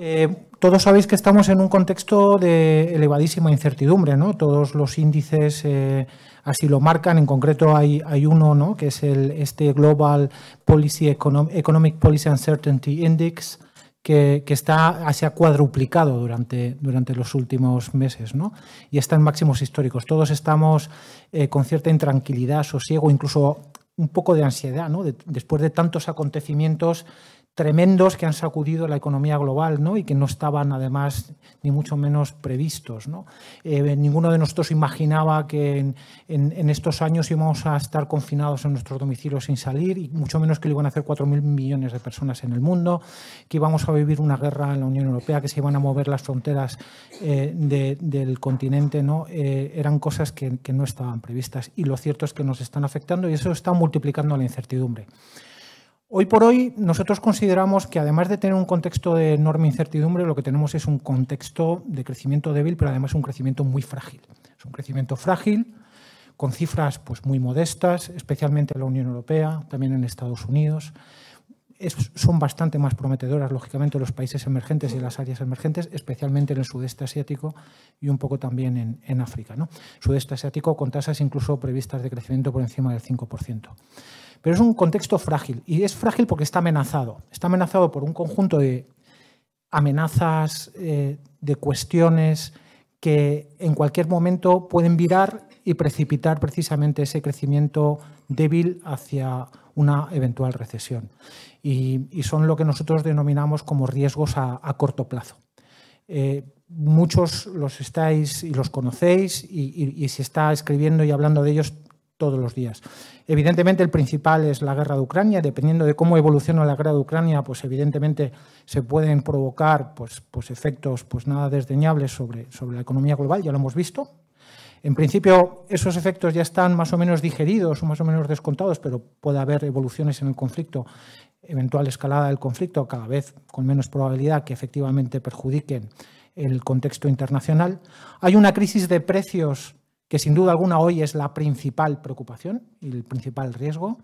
Eh, todos sabéis que estamos en un contexto de elevadísima incertidumbre, ¿no? Todos los índices eh, así lo marcan, en concreto hay, hay uno, Que es el, este Global Policy Economic, Policy Uncertainty Index, que, está, se ha cuadruplicado durante, durante los últimos meses, ¿no? Y está en máximos históricos. Todos estamos eh, con cierta intranquilidad, sosiego, incluso un poco de ansiedad, ¿no? después de tantos acontecimientos tremendos que han sacudido la economía global ¿no? y que no estaban además ni mucho menos previstos. Eh, ninguno de nosotros imaginaba que en, estos años íbamos a estar confinados en nuestros domicilios sin salir y mucho menos que lo iban a hacer 4.000 millones de personas en el mundo, que íbamos a vivir una guerra en la Unión Europea, que se iban a mover las fronteras eh, del continente. ¿no? Eh, eran cosas que, que no estaban previstas y lo cierto es que nos están afectando y eso está multiplicando la incertidumbre. Hoy por hoy nosotros consideramos que además de tener un contexto de enorme incertidumbre, lo que tenemos es un contexto de crecimiento débil, pero además un crecimiento muy frágil. Es un crecimiento frágil, con cifras pues, muy modestas, especialmente en la Unión Europea, también en Estados Unidos. son bastante más prometedoras, lógicamente, los países emergentes y las áreas emergentes, especialmente en el sudeste asiático y un poco también en, África. Sudeste asiático con tasas incluso previstas de crecimiento por encima del 5%. Pero es un contexto frágil y es frágil porque está amenazado. Está amenazado por un conjunto de amenazas, eh, de cuestiones que en cualquier momento pueden virar y precipitar precisamente ese crecimiento débil hacia una eventual recesión. Y, son lo que nosotros denominamos como riesgos a, corto plazo. Eh, muchos los estáis y los conocéis y, y, se está escribiendo y hablando de ellos todos los días. Evidentemente el principal es la guerra de Ucrania, dependiendo de cómo evoluciona la guerra de Ucrania, pues evidentemente se pueden provocar pues, pues efectos pues nada desdeñables sobre, sobre la economía global, ya lo hemos visto. En principio esos efectos ya están más o menos digeridos o más o menos descontados, pero puede haber evoluciones en el conflicto, eventual escalada del conflicto, cada vez con menos probabilidad que efectivamente perjudiquen el contexto internacional. Hay una crisis de precios que sin duda alguna hoy es la principal preocupación y el principal riesgo.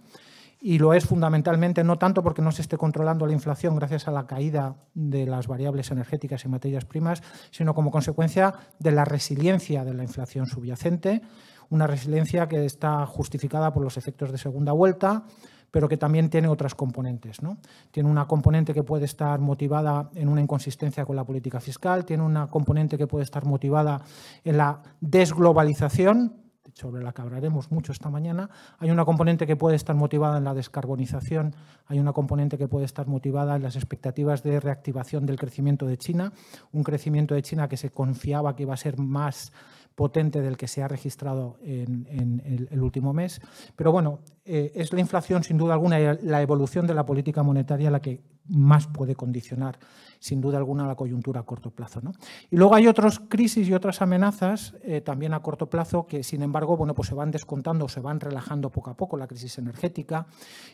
Y lo es fundamentalmente no tanto porque no se esté controlando la inflación gracias a la caída de las variables energéticas y materias primas, sino como consecuencia de la resiliencia de la inflación subyacente, una resiliencia que está justificada por los efectos de segunda vuelta, pero que también tiene otras componentes. ¿no? Tiene una componente que puede estar motivada en una inconsistencia con la política fiscal, tiene una componente que puede estar motivada en la desglobalización, sobre la que hablaremos mucho esta mañana, hay una componente que puede estar motivada en la descarbonización, hay una componente que puede estar motivada en las expectativas de reactivación del crecimiento de China, un crecimiento de China que se confiaba que iba a ser más potente del que se ha registrado en, el, último mes. Pero bueno, eh, es la inflación, sin duda alguna, y la evolución de la política monetaria la que más puede condicionar, sin duda alguna, la coyuntura a corto plazo. ¿no? Y luego hay otras crisis y otras amenazas, eh, también a corto plazo, que, sin embargo, bueno, pues se van descontando, se van relajando poco a poco, la crisis energética,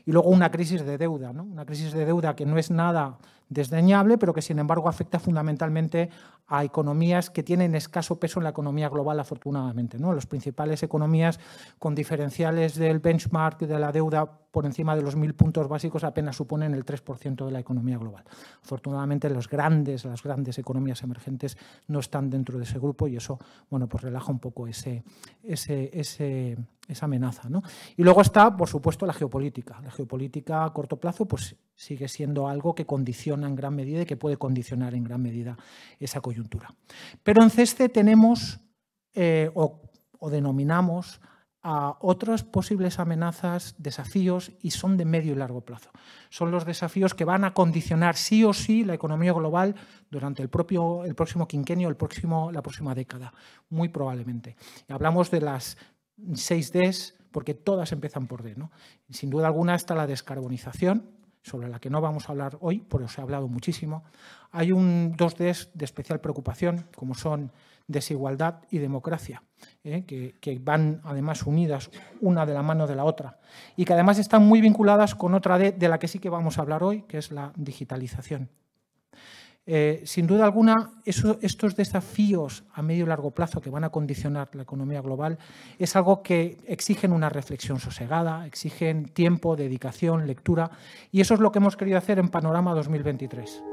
y luego una crisis de deuda, ¿no? una crisis de deuda que no es nada desdeñable, pero que sin embargo afecta fundamentalmente a economías que tienen escaso peso en la economía global, afortunadamente. ¿no? Las principales economías con diferenciales del benchmark de la deuda por encima de los mil puntos básicos apenas suponen el 3% de la economía global. Afortunadamente, grandes, las grandes economías emergentes no están dentro de ese grupo y eso bueno, pues relaja un poco ese, ese, ese esa amenaza. Y luego está, por supuesto, la geopolítica. La geopolítica a corto plazo pues, sigue siendo algo que condiciona en gran medida y que puede condicionar en gran medida esa coyuntura. Pero en CESTE tenemos eh, o, denominamos a otras posibles amenazas, desafíos, y son de medio y largo plazo. Son los desafíos que van a condicionar sí o sí la economía global durante el, propio, el próximo quinquenio, el próximo, la próxima década, muy probablemente. hablamos de las seis Ds, porque todas empiezan por D. ¿no? Sin duda alguna está la descarbonización, sobre la que no vamos a hablar hoy, pero os he hablado muchísimo. Hay un, dos Ds de especial preocupación, como son desigualdad y democracia, ¿eh? que, que, van además unidas una de la mano de la otra, y que además están muy vinculadas con otra D de la que sí que vamos a hablar hoy, que es la digitalización. Eh, sin duda alguna, estos desafíos a medio y largo plazo que van a condicionar la economía global es algo que exigen una reflexión sosegada, exigen tiempo, dedicación, lectura, y eso es lo que hemos querido hacer en Panorama 2023.